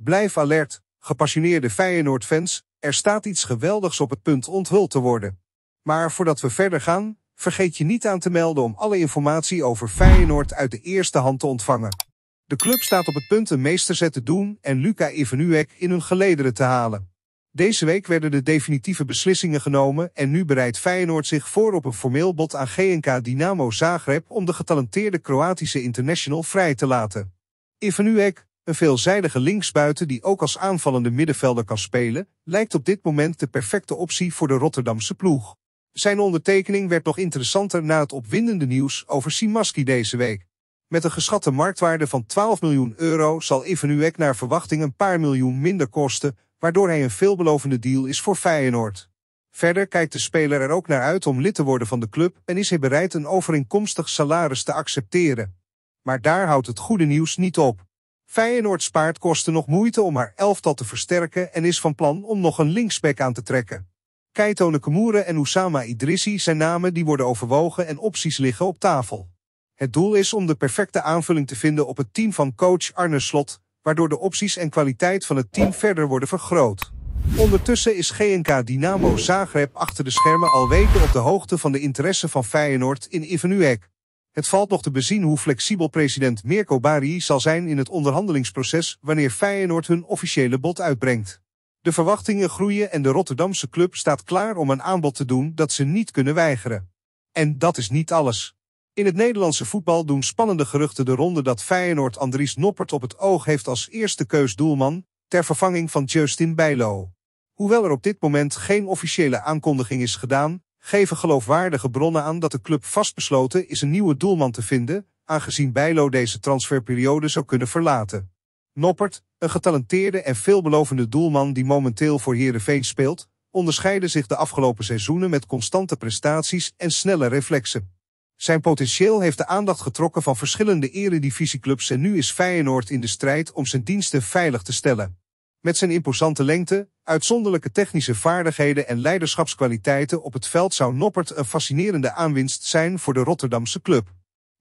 Blijf alert, gepassioneerde Feyenoord-fans, er staat iets geweldigs op het punt onthuld te worden. Maar voordat we verder gaan, vergeet je niet aan te melden om alle informatie over Feyenoord uit de eerste hand te ontvangen. De club staat op het punt een meesterzet te doen en Luca Evenuek in hun gelederen te halen. Deze week werden de definitieve beslissingen genomen en nu bereidt Feyenoord zich voor op een formeel bod aan GNK Dynamo Zagreb om de getalenteerde Kroatische international vrij te laten. Evenuek, een veelzijdige linksbuiten die ook als aanvallende middenvelder kan spelen, lijkt op dit moment de perfecte optie voor de Rotterdamse ploeg. Zijn ondertekening werd nog interessanter na het opwindende nieuws over Simaski deze week. Met een geschatte marktwaarde van 12 miljoen euro zal Ivanuek naar verwachting een paar miljoen minder kosten, waardoor hij een veelbelovende deal is voor Feyenoord. Verder kijkt de speler er ook naar uit om lid te worden van de club en is hij bereid een overeenkomstig salaris te accepteren. Maar daar houdt het goede nieuws niet op. Feyenoord spaart kosten nog moeite om haar elftal te versterken en is van plan om nog een linksback aan te trekken. Keitone Kemoeren en Oussama Idrissi zijn namen die worden overwogen en opties liggen op tafel. Het doel is om de perfecte aanvulling te vinden op het team van coach Arne Slot, waardoor de opties en kwaliteit van het team verder worden vergroot. Ondertussen is GNK Dynamo Zagreb achter de schermen al weken op de hoogte van de interesse van Feyenoord in Ivanuek. Het valt nog te bezien hoe flexibel president Mirko Bari zal zijn in het onderhandelingsproces wanneer Feyenoord hun officiële bod uitbrengt. De verwachtingen groeien en de Rotterdamse club staat klaar om een aanbod te doen dat ze niet kunnen weigeren. En dat is niet alles. In het Nederlandse voetbal doen spannende geruchten de ronde dat Feyenoord Andries Noppert op het oog heeft als eerste keus doelman, ter vervanging van Justin Bijlo. Hoewel er op dit moment geen officiële aankondiging is gedaan, geven geloofwaardige bronnen aan dat de club vastbesloten is een nieuwe doelman te vinden, aangezien Bijlo deze transferperiode zou kunnen verlaten. Noppert, een getalenteerde en veelbelovende doelman die momenteel voor Heerenveen speelt, onderscheidde zich de afgelopen seizoenen met constante prestaties en snelle reflexen. Zijn potentieel heeft de aandacht getrokken van verschillende eredivisieclubs en nu is Feyenoord in de strijd om zijn diensten veilig te stellen. Met zijn imposante lengte, uitzonderlijke technische vaardigheden en leiderschapskwaliteiten op het veld zou Noppert een fascinerende aanwinst zijn voor de Rotterdamse club.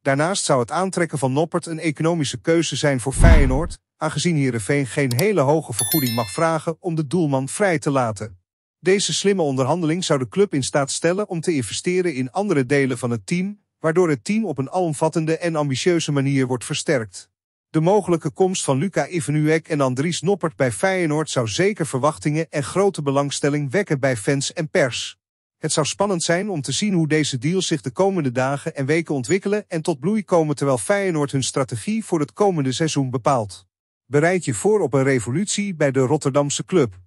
Daarnaast zou het aantrekken van Noppert een economische keuze zijn voor Feyenoord, aangezien Heerenveen geen hele hoge vergoeding mag vragen om de doelman vrij te laten. Deze slimme onderhandeling zou de club in staat stellen om te investeren in andere delen van het team, waardoor het team op een alomvattende en ambitieuze manier wordt versterkt. De mogelijke komst van Luca Ivenuek en Andries Noppert bij Feyenoord zou zeker verwachtingen en grote belangstelling wekken bij fans en pers. Het zou spannend zijn om te zien hoe deze deals zich de komende dagen en weken ontwikkelen en tot bloei komen terwijl Feyenoord hun strategie voor het komende seizoen bepaalt. Bereid je voor op een revolutie bij de Rotterdamse club.